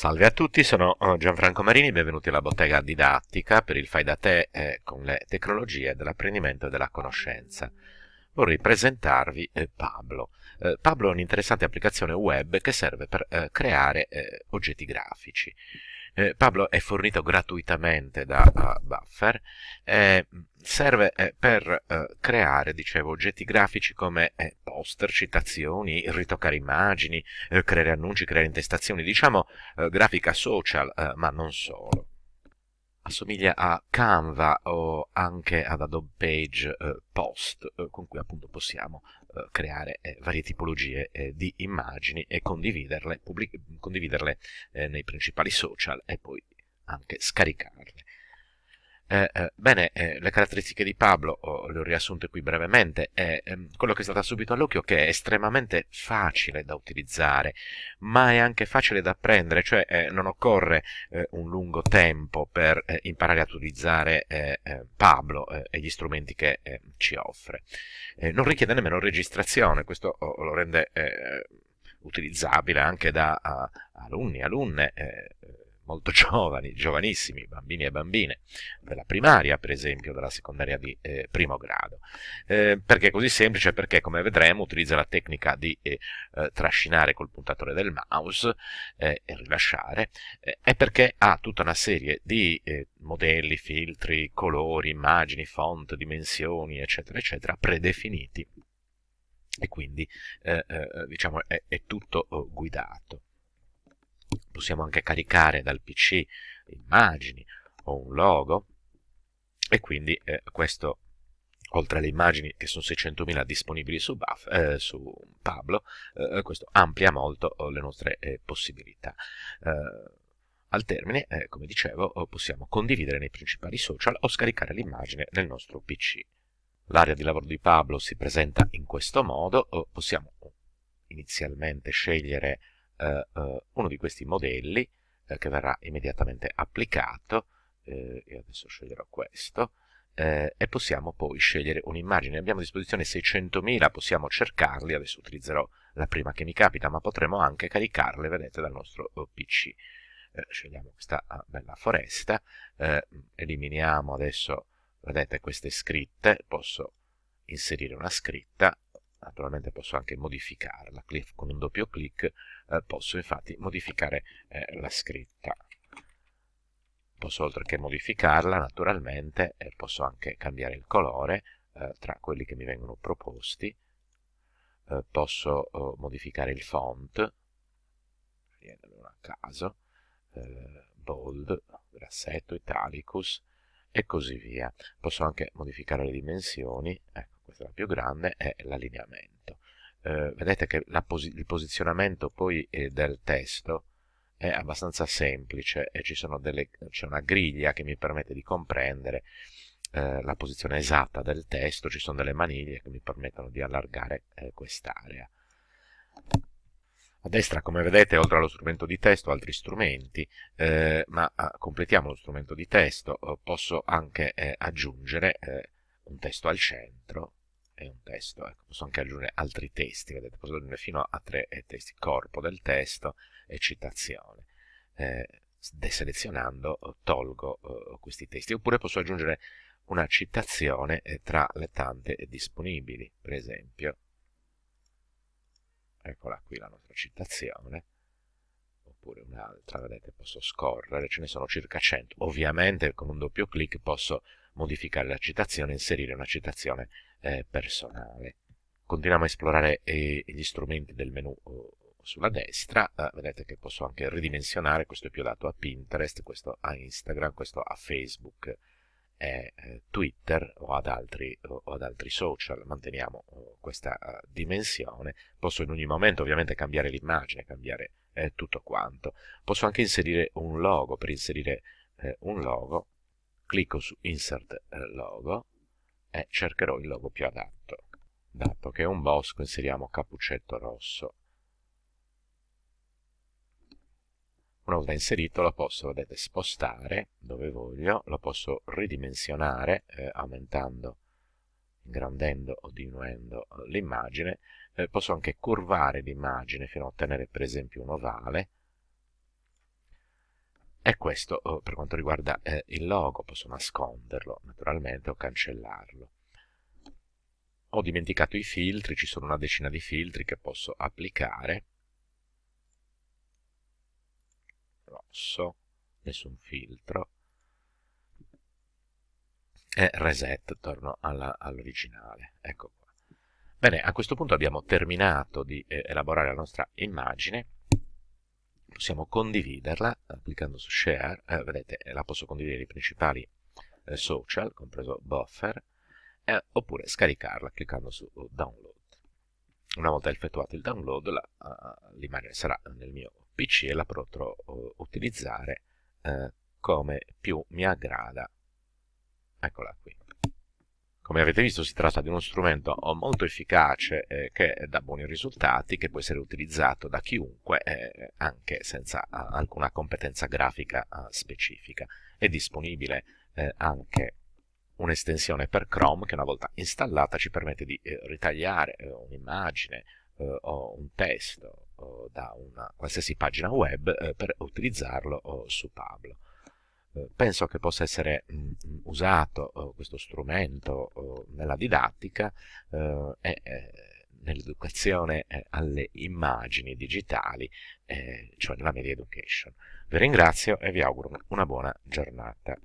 Salve a tutti, sono eh, Gianfranco Marini, benvenuti alla bottega didattica per il fai da te eh, con le tecnologie dell'apprendimento e della conoscenza. Vorrei presentarvi eh, Pablo. Eh, Pablo è un'interessante applicazione web che serve per eh, creare eh, oggetti grafici. Pablo è fornito gratuitamente da uh, Buffer, è serve eh, per eh, creare, dicevo, oggetti grafici come eh, poster, citazioni, ritoccare immagini, creare annunci, creare intestazioni, diciamo grafica social, ma non solo. Assomiglia a Canva o anche ad Adobe Page Post, con cui appunto possiamo creare varie tipologie di immagini e condividerle, condividerle nei principali social e poi anche scaricarle. Eh, eh, bene, eh, le caratteristiche di Pablo oh, le ho riassunte qui brevemente. È, ehm, quello che è stato subito all'occhio è che è estremamente facile da utilizzare, ma è anche facile da apprendere, cioè non occorre un lungo tempo per imparare a utilizzare Pablo e gli strumenti che ci offre. non richiede nemmeno registrazione, questo oh, lo rende utilizzabile anche da a, alunni, alunne, eh, molto giovani, giovanissimi, bambini e bambine, della primaria per esempio, della secondaria di eh, primo grado. Eh, perché è così semplice? Perché come vedremo utilizza la tecnica di eh, eh trascinare col puntatore del mouse eh, e rilasciare, eh, è perché ha tutta una serie di modelli, filtri, colori, immagini, font, dimensioni, eccetera, eccetera, predefiniti e quindi diciamo è, è tutto oh, guidato possiamo anche caricare dal PC immagini o un logo e quindi eh, questo oltre alle immagini che sono 600.000 disponibili su, Buff, eh, su Pablo, eh, questo amplia molto eh, le nostre eh, possibilità. Eh, al termine, eh, come dicevo, possiamo condividere nei principali social o scaricare l'immagine nel nostro PC. L'area di lavoro di Pablo si presenta in questo modo, possiamo inizialmente scegliere eh, eh, uno di questi modelli eh, che verrà immediatamente applicato, e adesso sceglierò questo, e possiamo poi scegliere un'immagine. Abbiamo a disposizione 600.000, possiamo cercarli, adesso utilizzerò la prima che mi capita, ma potremo anche caricarle, vedete, dal nostro oh, PC. scegliamo questa ah, bella foresta, eliminiamo adesso, vedete, queste scritte, posso inserire una scritta, naturalmente posso anche modificarla, con un doppio clic eh, posso infatti modificare eh, la scritta. Posso oltre che modificarla naturalmente, posso anche cambiare il colore eh, tra quelli che mi vengono proposti, posso oh, modificare il font, scegliendolo a caso, bold, grassetto, italicus e così via. Posso anche modificare le dimensioni, ecco la più grande è l'allineamento. Eh, vedete che posi il posizionamento poi eh, del testo è abbastanza semplice e c'è una griglia che mi permette di comprendere eh, la posizione esatta del testo, ci sono delle maniglie che mi permettono di allargare eh, quest'area. A destra, come vedete, oltre allo strumento di testo, altri strumenti, eh, ma ah, completiamo lo strumento di testo, eh, posso anche eh, aggiungere un testo al centro, è un testo, ecco. posso anche aggiungere altri testi, vedete, posso aggiungere fino a tre eh, testi, corpo del testo e citazione. Eh, deselezionando eh, tolgo eh, questi testi, oppure posso aggiungere una citazione eh, tra le tante disponibili, per esempio, eccola qui la nostra citazione, oppure un'altra, vedete, posso scorrere, ce ne sono circa 100. Ovviamente con un doppio clic posso modificare la citazione, inserire una citazione eh, personale. Continuiamo a esplorare eh, gli strumenti del menu eh, sulla destra, eh, vedete che posso anche ridimensionare, questo è più adatto a Pinterest, questo a Instagram, questo a Facebook, eh, eh, Twitter o ad, altri, o ad altri, social, manteniamo questa dimensione, posso in ogni momento ovviamente cambiare l'immagine, cambiare tutto quanto, posso anche inserire un logo, per inserire un logo clicco su insert logo e eh, cercherò il logo più adatto. Dato che è un bosco inseriamo cappuccetto rosso. Una volta inserito lo posso, vedete, spostare dove voglio, lo posso ridimensionare eh, aumentando, ingrandendo o diminuendo l'immagine, eh, posso anche curvare l'immagine fino a ottenere per esempio un ovale, è questo oh, per quanto riguarda eh, il logo, posso nasconderlo naturalmente o cancellarlo. Ho dimenticato i filtri, ci sono una decina di filtri che posso applicare. Rosso, nessun filtro. E reset, torno all'originale. All ecco qua. Bene, a questo punto abbiamo terminato di eh, elaborare la nostra immagine possiamo condividerla cliccando su share, eh, vedete eh, la posso condividere i principali eh, social, compreso buffer, eh, oppure scaricarla cliccando su eh, download. Una volta effettuato il download l'immagine uh, sarà nel mio PC e la potrò uh, utilizzare uh, come più mi aggrada. Eccola qui. Come avete visto si tratta di uno strumento molto efficace eh, che dà buoni risultati, che può essere utilizzato da chiunque eh, anche senza uh, alcuna competenza grafica uh, specifica. È disponibile eh, anche un'estensione per Chrome che una volta installata ci permette di eh, ritagliare eh, un'immagine o un testo da una qualsiasi pagina web per utilizzarlo su Pablo. Eh, penso che possa essere mm, mm, usato eh, questo strumento eh, nella didattica e nell'educazione alle immagini digitali, cioè nella media education. Vi ringrazio e vi auguro una buona giornata.